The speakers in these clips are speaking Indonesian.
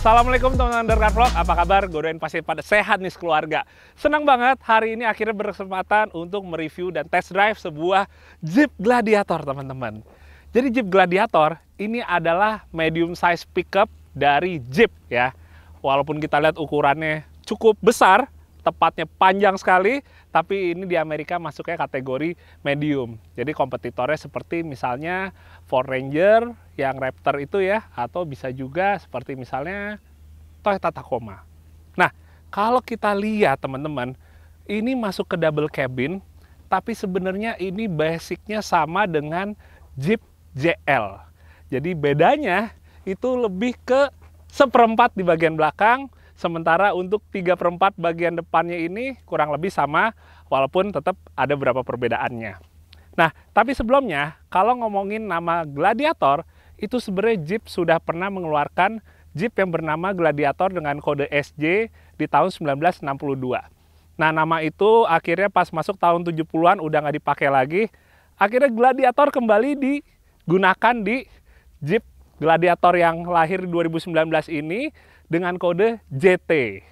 Assalamualaikum teman-teman Undercar Vlog, apa kabar? Godoin pasti pada sehat nih keluarga. Senang banget hari ini akhirnya berkesempatan untuk mereview dan test drive sebuah Jeep Gladiator teman-teman. Jadi Jeep Gladiator ini adalah medium size pickup dari Jeep ya. Walaupun kita lihat ukurannya cukup besar, tepatnya panjang sekali, tapi ini di Amerika masuknya kategori medium. Jadi kompetitornya seperti misalnya Ford Ranger yang Raptor itu ya, atau bisa juga seperti misalnya Toyota Tacoma. Nah, kalau kita lihat teman-teman, ini masuk ke double cabin, tapi sebenarnya ini basicnya sama dengan Jeep JL. Jadi bedanya itu lebih ke seperempat di bagian belakang, Sementara untuk 3 per 4 bagian depannya ini kurang lebih sama, walaupun tetap ada beberapa perbedaannya. Nah, tapi sebelumnya, kalau ngomongin nama Gladiator, itu sebenarnya Jeep sudah pernah mengeluarkan Jeep yang bernama Gladiator dengan kode SJ di tahun 1962. Nah, nama itu akhirnya pas masuk tahun 70-an udah nggak dipakai lagi. Akhirnya Gladiator kembali digunakan di Jeep Gladiator yang lahir 2019 ini dengan kode JT.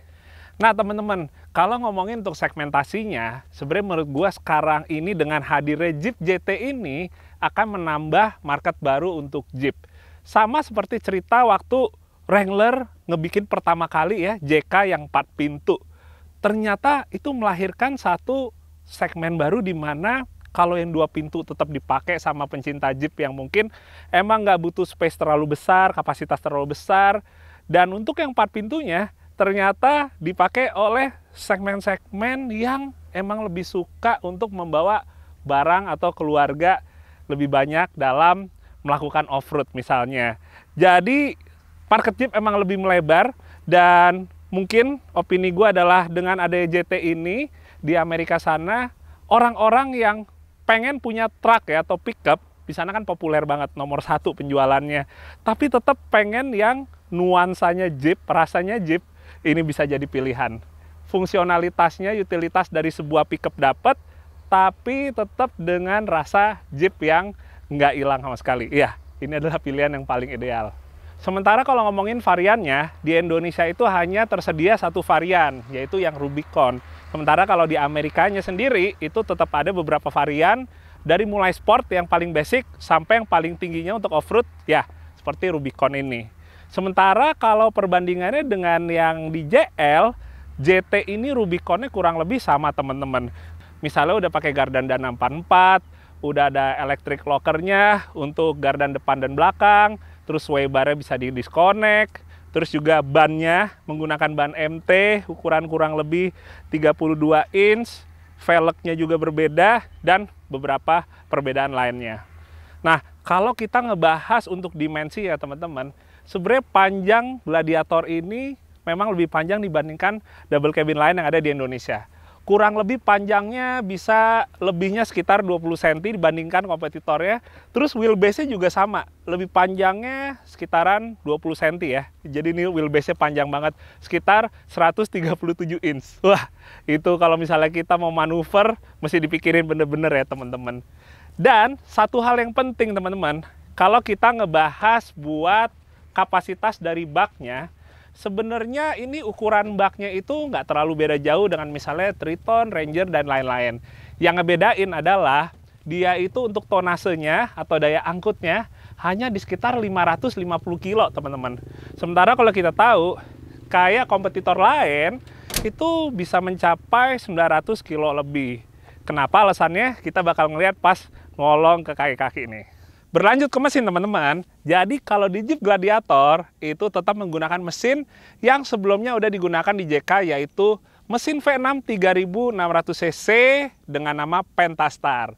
Nah teman-teman, kalau ngomongin untuk segmentasinya, sebenarnya menurut gua sekarang ini dengan hadirnya Jeep JT ini akan menambah market baru untuk Jeep. Sama seperti cerita waktu Wrangler ngebikin pertama kali ya JK yang 4 pintu. Ternyata itu melahirkan satu segmen baru di mana kalau yang dua pintu tetap dipakai sama pencinta Jeep yang mungkin emang nggak butuh space terlalu besar, kapasitas terlalu besar, dan untuk yang empat pintunya ternyata dipakai oleh segmen-segmen yang emang lebih suka untuk membawa barang atau keluarga lebih banyak dalam melakukan off-road misalnya. Jadi parket jeep emang lebih melebar dan mungkin opini gue adalah dengan ada JT ini di Amerika sana orang-orang yang pengen punya truk ya atau pickup di sana kan populer banget nomor satu penjualannya tapi tetap pengen yang nuansanya Jeep, rasanya Jeep, ini bisa jadi pilihan. Fungsionalitasnya, utilitas dari sebuah pickup dapat, tapi tetap dengan rasa Jeep yang nggak hilang sama sekali. Iya, ini adalah pilihan yang paling ideal. Sementara kalau ngomongin variannya, di Indonesia itu hanya tersedia satu varian, yaitu yang Rubicon. Sementara kalau di Amerikanya sendiri, itu tetap ada beberapa varian, dari mulai sport yang paling basic sampai yang paling tingginya untuk off-road, ya seperti Rubicon ini. Sementara kalau perbandingannya dengan yang di JL, JT ini Rubiconnya kurang lebih sama teman-teman. Misalnya udah pakai gardan dan 44, udah ada electric lockernya untuk gardan depan dan belakang, terus waybarnya bisa di disconnect, terus juga bannya menggunakan ban MT ukuran kurang lebih 32 inch, velgnya juga berbeda dan beberapa perbedaan lainnya. Nah, kalau kita ngebahas untuk dimensi ya teman-teman, sebenarnya panjang Gladiator ini memang lebih panjang dibandingkan double cabin lain yang ada di Indonesia. Kurang lebih panjangnya bisa lebihnya sekitar 20 cm dibandingkan kompetitornya. Terus wheelbase-nya juga sama, lebih panjangnya sekitaran 20 cm ya. Jadi ini wheelbase-nya panjang banget, sekitar 137 inch. Wah, itu kalau misalnya kita mau manuver, mesti dipikirin bener-bener ya teman-teman. Dan satu hal yang penting teman-teman, kalau kita ngebahas buat kapasitas dari baknya, sebenarnya ini ukuran baknya itu nggak terlalu beda jauh dengan misalnya Triton, Ranger, dan lain-lain. Yang ngebedain adalah dia itu untuk tonasenya atau daya angkutnya hanya di sekitar 550 kilo, teman-teman. Sementara kalau kita tahu, kayak kompetitor lain, itu bisa mencapai 900 kilo lebih. Kenapa alasannya? Kita bakal ngelihat pas ngolong ke kaki-kaki ini. Berlanjut ke mesin teman-teman, jadi kalau di Jeep Gladiator itu tetap menggunakan mesin yang sebelumnya udah digunakan di JK yaitu mesin V6 3600cc dengan nama Pentastar.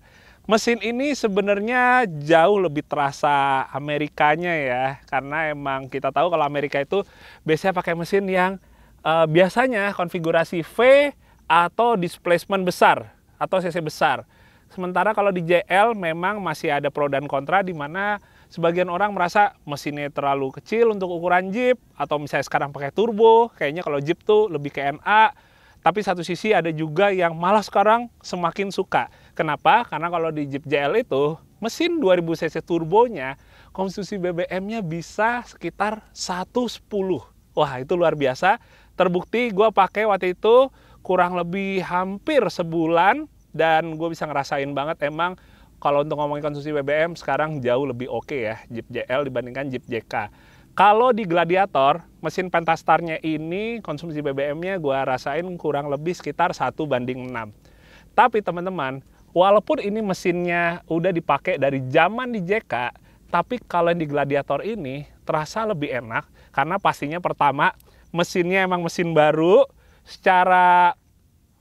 Mesin ini sebenarnya jauh lebih terasa Amerikanya ya, karena emang kita tahu kalau Amerika itu biasanya pakai mesin yang eh, biasanya konfigurasi V atau displacement besar atau cc besar. Sementara kalau di JL memang masih ada pro dan kontra di mana sebagian orang merasa mesinnya terlalu kecil untuk ukuran Jeep atau misalnya sekarang pakai turbo, kayaknya kalau Jeep tuh lebih ke NA. Tapi satu sisi ada juga yang malah sekarang semakin suka. Kenapa? Karena kalau di Jeep JL itu mesin 2000 cc turbonya konsumsi BBM-nya bisa sekitar 110. Wah, itu luar biasa. Terbukti gue pakai waktu itu kurang lebih hampir sebulan dan gue bisa ngerasain banget emang kalau untuk ngomongin konsumsi BBM sekarang jauh lebih oke okay ya Jeep JL dibandingkan Jeep JK. Kalau di Gladiator, mesin Pentastarnya ini konsumsi BBM-nya gue rasain kurang lebih sekitar satu banding 6. Tapi teman-teman, walaupun ini mesinnya udah dipakai dari zaman di JK, tapi kalau di Gladiator ini terasa lebih enak karena pastinya pertama mesinnya emang mesin baru, secara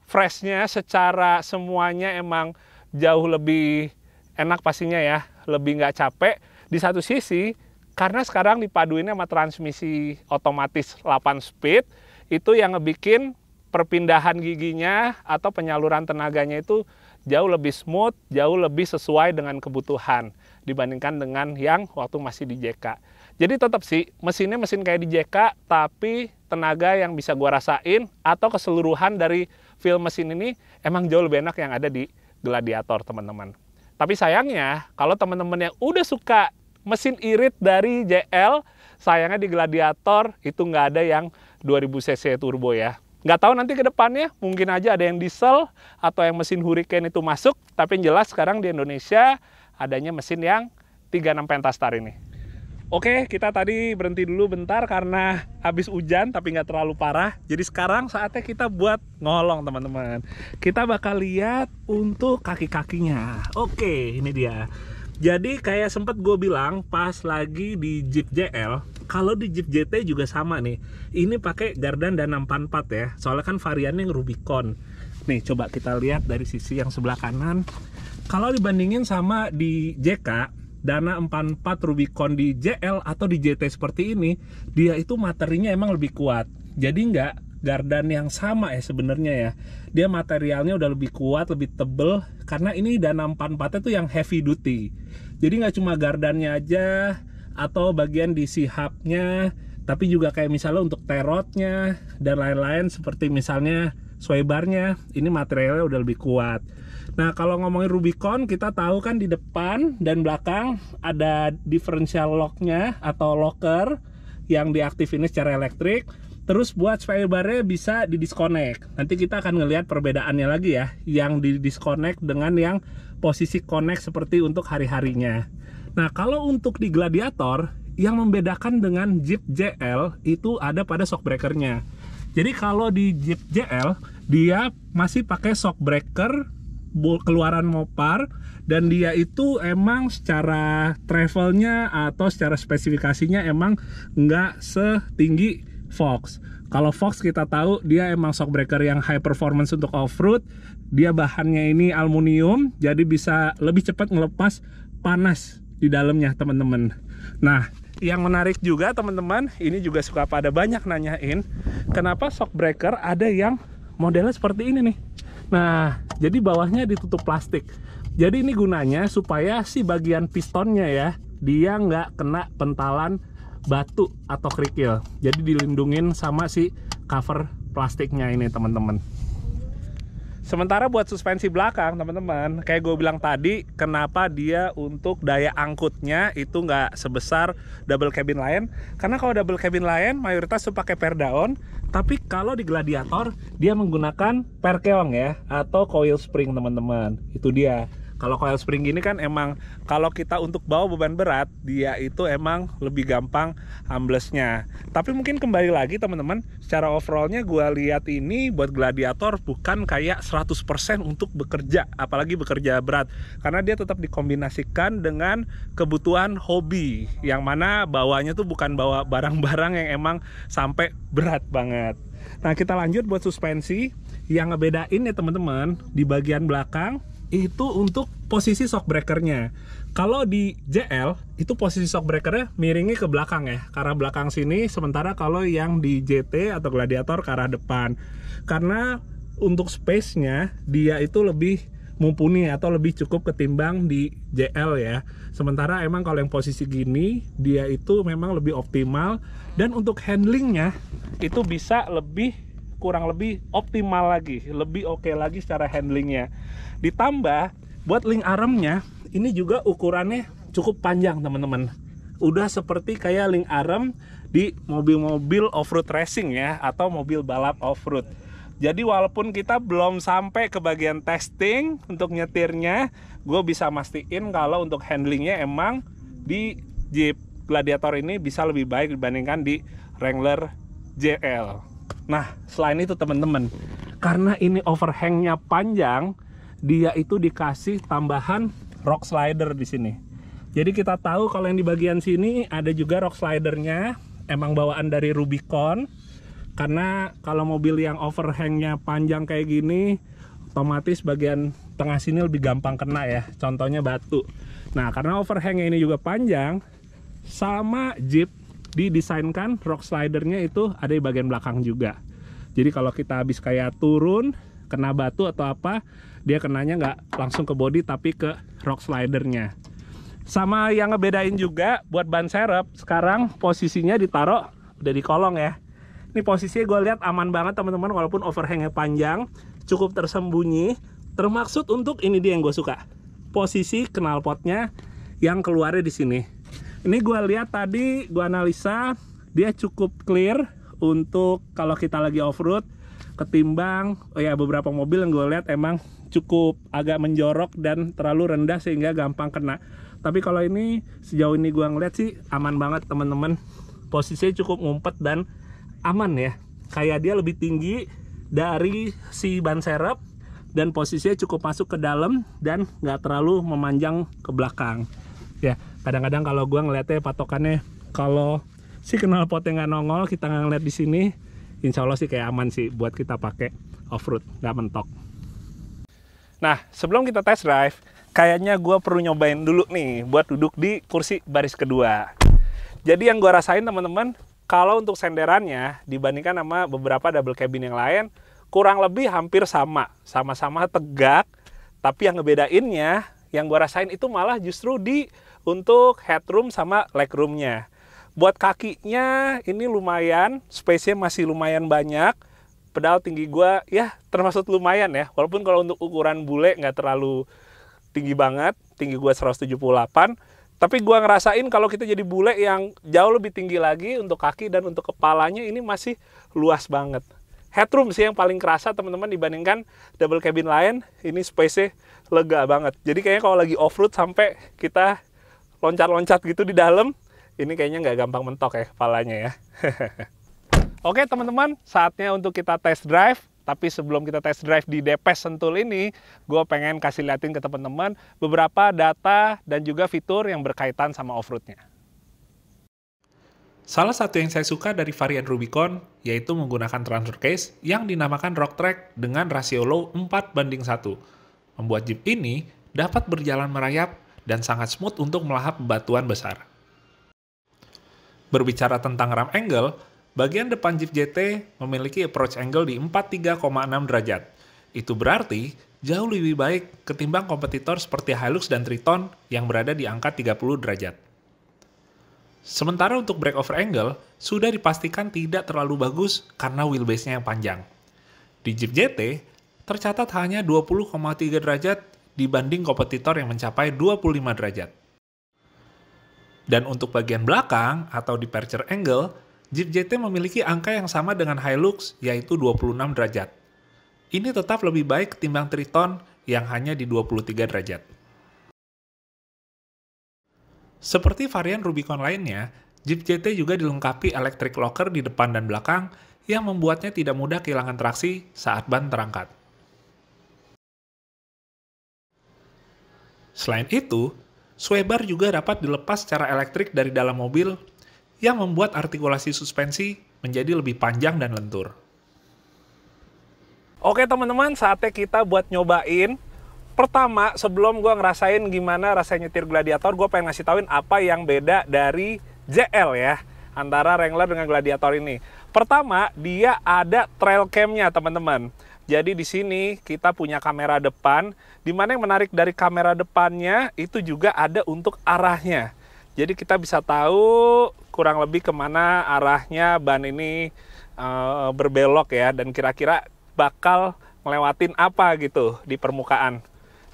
freshnya secara semuanya emang jauh lebih enak pastinya ya lebih nggak capek di satu sisi karena sekarang dipaduinnya sama transmisi otomatis 8 speed itu yang ngebikin perpindahan giginya atau penyaluran tenaganya itu jauh lebih smooth, jauh lebih sesuai dengan kebutuhan dibandingkan dengan yang waktu masih di JK. Jadi tetap sih mesinnya mesin kayak di JK tapi tenaga yang bisa gua rasain atau keseluruhan dari film mesin ini emang jauh lebih enak yang ada di Gladiator teman-teman. Tapi sayangnya kalau teman-teman yang udah suka mesin irit dari JL, sayangnya di Gladiator itu nggak ada yang 2000cc turbo ya. Nggak tahu nanti ke depannya, mungkin aja ada yang diesel atau yang mesin Hurricane itu masuk, tapi yang jelas sekarang di Indonesia adanya mesin yang 36 pentastar ini. Oke, kita tadi berhenti dulu bentar karena habis hujan tapi nggak terlalu parah. Jadi sekarang saatnya kita buat ngolong, teman-teman. Kita bakal lihat untuk kaki-kakinya. Oke, ini dia. Jadi kayak sempat gue bilang pas lagi di Jeep JL, kalau di Jeep JT juga sama nih. Ini pakai gardan dan 64 ya. Soalnya kan variannya yang Rubicon. Nih, coba kita lihat dari sisi yang sebelah kanan. Kalau dibandingin sama di JK, Dana 44 Rubicon di JL atau di JT seperti ini, dia itu materinya emang lebih kuat. Jadi nggak gardan yang sama ya sebenarnya ya. Dia materialnya udah lebih kuat, lebih tebel karena ini Dana 44 itu yang heavy duty. Jadi nggak cuma gardannya aja atau bagian di hubnya tapi juga kayak misalnya untuk terotnya dan lain-lain seperti misalnya sway bar-nya ini materialnya udah lebih kuat. Nah, kalau ngomongin Rubicon, kita tahu kan di depan dan belakang ada differential locknya atau locker yang diaktifin secara elektrik. Terus buat spare barnya bisa didisconnect. Nanti kita akan ngelihat perbedaannya lagi ya, yang didisconnect dengan yang posisi connect seperti untuk hari-harinya. Nah, kalau untuk di Gladiator, yang membedakan dengan Jeep JL itu ada pada shock breakernya. Jadi kalau di Jeep JL, dia masih pakai shock breaker keluaran Mopar dan dia itu emang secara travelnya atau secara spesifikasinya emang nggak setinggi Fox. Kalau Fox kita tahu dia emang shockbreaker yang high performance untuk off-road. Dia bahannya ini aluminium jadi bisa lebih cepat ngelepas panas di dalamnya teman-teman. Nah, yang menarik juga teman-teman, ini juga suka pada banyak nanyain kenapa shockbreaker ada yang modelnya seperti ini nih Nah, jadi bawahnya ditutup plastik. Jadi ini gunanya supaya si bagian pistonnya ya, dia nggak kena pentalan batu atau kerikil. Jadi dilindungin sama si cover plastiknya ini teman-teman. Sementara buat suspensi belakang teman-teman, kayak gue bilang tadi, kenapa dia untuk daya angkutnya itu nggak sebesar double cabin lain? Karena kalau double cabin lain mayoritas tuh pakai per daun, tapi kalau di Gladiator dia menggunakan per keong ya atau coil spring teman-teman. Itu dia. Kalau coil spring ini kan emang kalau kita untuk bawa beban berat, dia itu emang lebih gampang amblesnya. Tapi mungkin kembali lagi teman-teman, secara overallnya gue lihat ini buat gladiator bukan kayak 100% untuk bekerja, apalagi bekerja berat. Karena dia tetap dikombinasikan dengan kebutuhan hobi, yang mana bawanya tuh bukan bawa barang-barang yang emang sampai berat banget. Nah kita lanjut buat suspensi yang ngebedain ya teman-teman di bagian belakang itu untuk posisi shock breakernya. Kalau di JL itu posisi shock breakernya miringnya ke belakang ya, karena belakang sini. Sementara kalau yang di JT atau Gladiator ke arah depan, karena untuk space-nya dia itu lebih mumpuni atau lebih cukup ketimbang di JL ya. Sementara emang kalau yang posisi gini dia itu memang lebih optimal dan untuk handlingnya itu bisa lebih kurang lebih optimal lagi, lebih oke okay lagi secara handlingnya. Ditambah buat link aremnya ini juga ukurannya cukup panjang teman-teman. Udah seperti kayak link arem di mobil-mobil off-road racing ya atau mobil balap off-road. Jadi walaupun kita belum sampai ke bagian testing untuk nyetirnya, gue bisa mastiin kalau untuk handlingnya emang di Jeep Gladiator ini bisa lebih baik dibandingkan di Wrangler JL. Nah, selain itu teman-teman, karena ini overhangnya panjang, dia itu dikasih tambahan rock slider di sini. Jadi kita tahu kalau yang di bagian sini ada juga rock slidernya, emang bawaan dari Rubicon. Karena kalau mobil yang overhangnya panjang kayak gini, otomatis bagian tengah sini lebih gampang kena ya, contohnya batu. Nah, karena overhangnya ini juga panjang, sama Jeep didesainkan rock slidernya itu ada di bagian belakang juga jadi kalau kita habis kayak turun kena batu atau apa dia kenanya nggak langsung ke body tapi ke rock slidernya sama yang ngebedain juga buat ban serep sekarang posisinya ditaruh udah di kolong ya ini posisinya gue lihat aman banget teman-teman walaupun overhangnya panjang cukup tersembunyi termaksud untuk ini dia yang gue suka posisi knalpotnya yang keluarnya di sini ini gue lihat tadi gue analisa dia cukup clear untuk kalau kita lagi off road ketimbang oh ya beberapa mobil yang gue lihat emang cukup agak menjorok dan terlalu rendah sehingga gampang kena tapi kalau ini sejauh ini gue ngeliat sih aman banget teman-teman posisinya cukup ngumpet dan aman ya kayak dia lebih tinggi dari si ban serep dan posisinya cukup masuk ke dalam dan nggak terlalu memanjang ke belakang ya kadang-kadang kalau gue ngeliatnya patokannya kalau si kenal potnya nggak nongol kita nggak ngeliat di sini insya Allah sih kayak aman sih buat kita pakai off road nggak mentok nah sebelum kita test drive kayaknya gue perlu nyobain dulu nih buat duduk di kursi baris kedua jadi yang gue rasain teman-teman kalau untuk senderannya dibandingkan sama beberapa double cabin yang lain kurang lebih hampir sama sama-sama tegak tapi yang ngebedainnya yang gue rasain itu malah justru di untuk headroom sama legroomnya. Buat kakinya ini lumayan, space-nya masih lumayan banyak. Pedal tinggi gue ya termasuk lumayan ya. Walaupun kalau untuk ukuran bule nggak terlalu tinggi banget, tinggi gua 178. Tapi gue ngerasain kalau kita jadi bule yang jauh lebih tinggi lagi untuk kaki dan untuk kepalanya ini masih luas banget. Headroom sih yang paling kerasa teman-teman dibandingkan double cabin lain, ini space-nya lega banget. Jadi kayaknya kalau lagi off-road sampai kita loncat-loncat gitu di dalam, ini kayaknya nggak gampang mentok ya kepalanya ya. Oke teman-teman, saatnya untuk kita test drive. Tapi sebelum kita test drive di Depes Sentul ini, gue pengen kasih liatin ke teman-teman beberapa data dan juga fitur yang berkaitan sama offroadnya. Salah satu yang saya suka dari varian Rubicon yaitu menggunakan transfer case yang dinamakan Rock Track dengan rasio low 4 banding 1. Membuat Jeep ini dapat berjalan merayap dan sangat smooth untuk melahap batuan besar. Berbicara tentang ram angle, bagian depan Jeep JT memiliki approach angle di 43,6 derajat. Itu berarti jauh lebih baik ketimbang kompetitor seperti Hilux dan Triton yang berada di angka 30 derajat. Sementara untuk breakover angle, sudah dipastikan tidak terlalu bagus karena wheelbase-nya yang panjang. Di Jeep JT, tercatat hanya 20,3 derajat dibanding kompetitor yang mencapai 25 derajat. Dan untuk bagian belakang atau departure angle, Jeep JT memiliki angka yang sama dengan Hilux yaitu 26 derajat. Ini tetap lebih baik ketimbang Triton yang hanya di 23 derajat. Seperti varian Rubicon lainnya, Jeep JT juga dilengkapi electric locker di depan dan belakang yang membuatnya tidak mudah kehilangan traksi saat ban terangkat. Selain itu, sway bar juga dapat dilepas secara elektrik dari dalam mobil yang membuat artikulasi suspensi menjadi lebih panjang dan lentur. Oke teman-teman, saatnya kita buat nyobain. Pertama, sebelum gue ngerasain gimana rasanya nyetir Gladiator, gue pengen ngasih tauin apa yang beda dari JL ya. Antara Wrangler dengan Gladiator ini. Pertama, dia ada trail cam-nya teman-teman. Jadi di sini kita punya kamera depan, di mana yang menarik dari kamera depannya itu juga ada untuk arahnya. Jadi kita bisa tahu kurang lebih kemana arahnya ban ini e, berbelok ya, dan kira-kira bakal ngelewatin apa gitu di permukaan.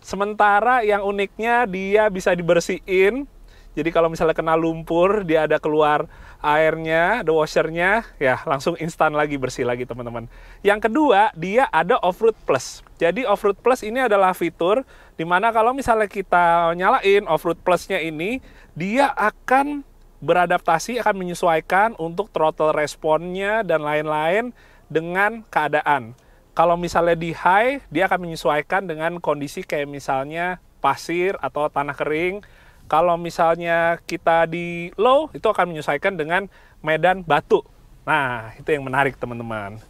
Sementara yang uniknya dia bisa dibersihin, jadi kalau misalnya kena lumpur, dia ada keluar airnya, the washernya, ya langsung instan lagi bersih lagi teman-teman. Yang kedua, dia ada off-road plus. Jadi off-road plus ini adalah fitur dimana kalau misalnya kita nyalain off-road plusnya ini, dia akan beradaptasi, akan menyesuaikan untuk throttle responnya dan lain-lain dengan keadaan. Kalau misalnya di high, dia akan menyesuaikan dengan kondisi kayak misalnya pasir atau tanah kering kalau misalnya kita di low, itu akan menyesuaikan dengan medan batu. Nah, itu yang menarik teman-teman.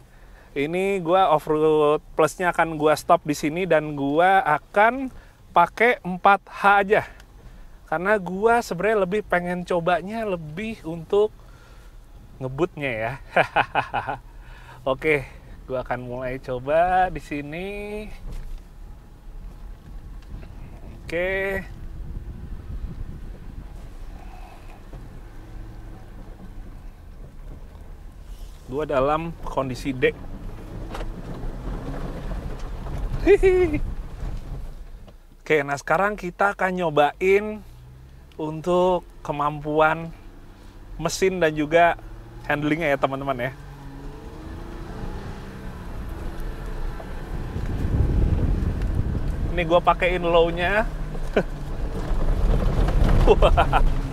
Ini gua off-road plusnya akan gua stop di sini dan gua akan pakai 4H aja. Karena gua sebenarnya lebih pengen cobanya lebih untuk ngebutnya ya. Oke, gua akan mulai coba di sini. Oke. dua dalam kondisi D. Oke, nah sekarang kita akan nyobain untuk kemampuan mesin dan juga handlingnya ya teman-teman ya. Ini gue pakein low-nya.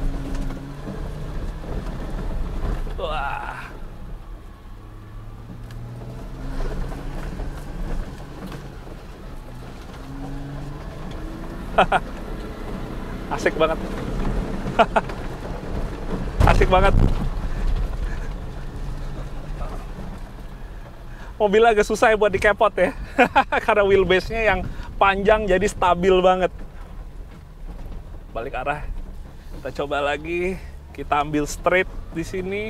asik banget asik banget mobil agak susah ya buat dikepot ya karena wheelbase-nya yang panjang jadi stabil banget balik arah kita coba lagi kita ambil straight di sini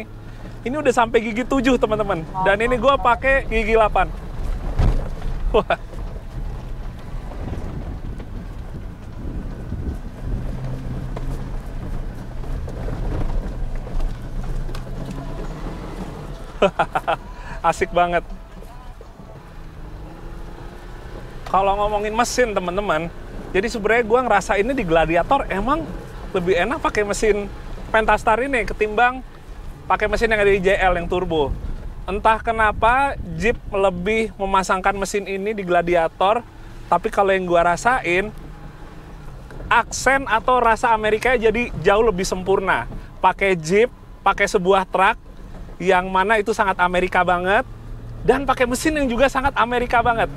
ini udah sampai gigi 7 teman-teman dan ini gua pakai gigi 8 wah Asik banget. Kalau ngomongin mesin teman-teman, jadi sebenarnya gue ngerasa ini di Gladiator emang lebih enak pakai mesin Pentastar ini ketimbang pakai mesin yang ada di JL yang turbo. Entah kenapa Jeep lebih memasangkan mesin ini di Gladiator, tapi kalau yang gue rasain aksen atau rasa Amerika jadi jauh lebih sempurna. Pakai Jeep, pakai sebuah truk, yang mana itu sangat Amerika banget dan pakai mesin yang juga sangat Amerika banget.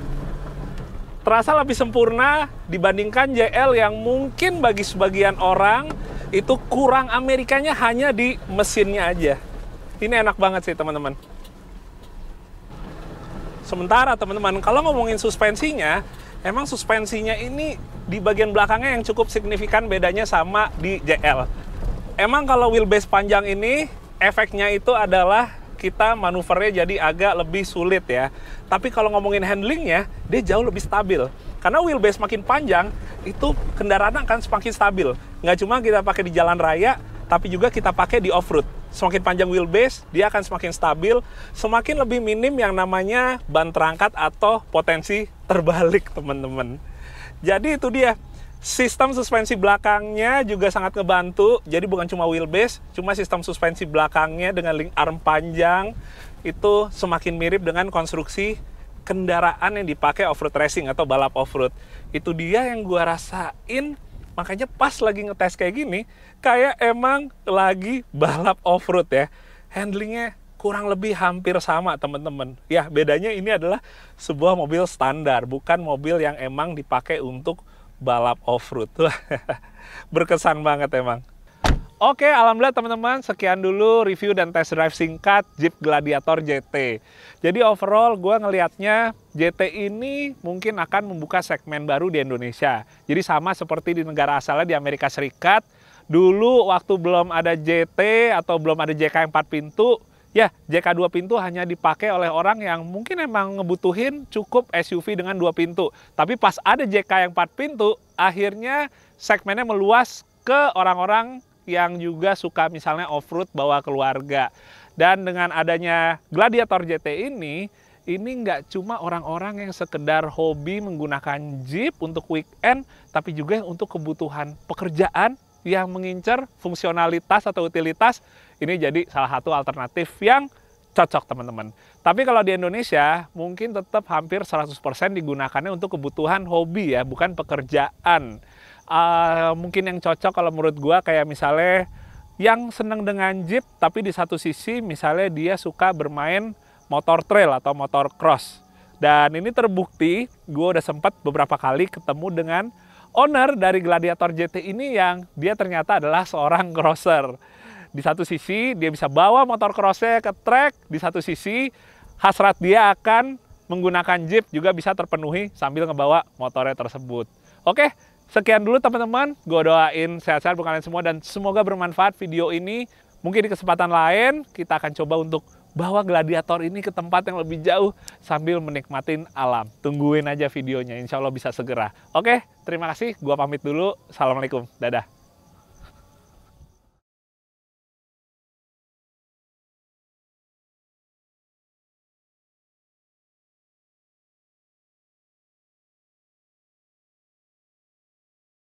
Terasa lebih sempurna dibandingkan JL yang mungkin bagi sebagian orang itu kurang Amerikanya hanya di mesinnya aja. Ini enak banget sih teman-teman. Sementara teman-teman, kalau ngomongin suspensinya, emang suspensinya ini di bagian belakangnya yang cukup signifikan bedanya sama di JL. Emang kalau wheelbase panjang ini efeknya itu adalah kita manuvernya jadi agak lebih sulit ya. Tapi kalau ngomongin handlingnya, dia jauh lebih stabil. Karena wheelbase makin panjang, itu kendaraan akan semakin stabil. Nggak cuma kita pakai di jalan raya, tapi juga kita pakai di off-road. Semakin panjang wheelbase, dia akan semakin stabil, semakin lebih minim yang namanya ban terangkat atau potensi terbalik, teman-teman. Jadi itu dia, Sistem suspensi belakangnya juga sangat ngebantu. Jadi bukan cuma wheelbase, cuma sistem suspensi belakangnya dengan link arm panjang itu semakin mirip dengan konstruksi kendaraan yang dipakai off-road racing atau balap off-road. Itu dia yang gua rasain. Makanya pas lagi ngetes kayak gini, kayak emang lagi balap off-road ya. Handlingnya kurang lebih hampir sama teman-teman. Ya bedanya ini adalah sebuah mobil standar, bukan mobil yang emang dipakai untuk balap off-road. Berkesan banget emang. Oke, alhamdulillah teman-teman, sekian dulu review dan test drive singkat Jeep Gladiator JT. Jadi overall gue ngelihatnya JT ini mungkin akan membuka segmen baru di Indonesia. Jadi sama seperti di negara asalnya di Amerika Serikat, dulu waktu belum ada JT atau belum ada JK 4 pintu, ya JK dua pintu hanya dipakai oleh orang yang mungkin emang ngebutuhin cukup SUV dengan dua pintu. Tapi pas ada JK yang empat pintu, akhirnya segmennya meluas ke orang-orang yang juga suka misalnya off-road bawa keluarga. Dan dengan adanya Gladiator JT ini, ini nggak cuma orang-orang yang sekedar hobi menggunakan Jeep untuk weekend, tapi juga untuk kebutuhan pekerjaan yang mengincar fungsionalitas atau utilitas ini jadi salah satu alternatif yang cocok teman-teman. Tapi kalau di Indonesia mungkin tetap hampir 100% digunakannya untuk kebutuhan hobi ya, bukan pekerjaan. Uh, mungkin yang cocok kalau menurut gua kayak misalnya yang seneng dengan jeep tapi di satu sisi misalnya dia suka bermain motor trail atau motor cross. Dan ini terbukti, gue udah sempat beberapa kali ketemu dengan owner dari Gladiator JT ini yang dia ternyata adalah seorang crosser. Di satu sisi dia bisa bawa motor crossnya ke trek, di satu sisi hasrat dia akan menggunakan jeep juga bisa terpenuhi sambil ngebawa motornya tersebut. Oke, sekian dulu teman-teman. Gue doain sehat-sehat buat kalian semua dan semoga bermanfaat video ini. Mungkin di kesempatan lain kita akan coba untuk bawa gladiator ini ke tempat yang lebih jauh sambil menikmati alam. Tungguin aja videonya, insya Allah bisa segera. Oke, terima kasih. gue pamit dulu. Assalamualaikum. Dadah.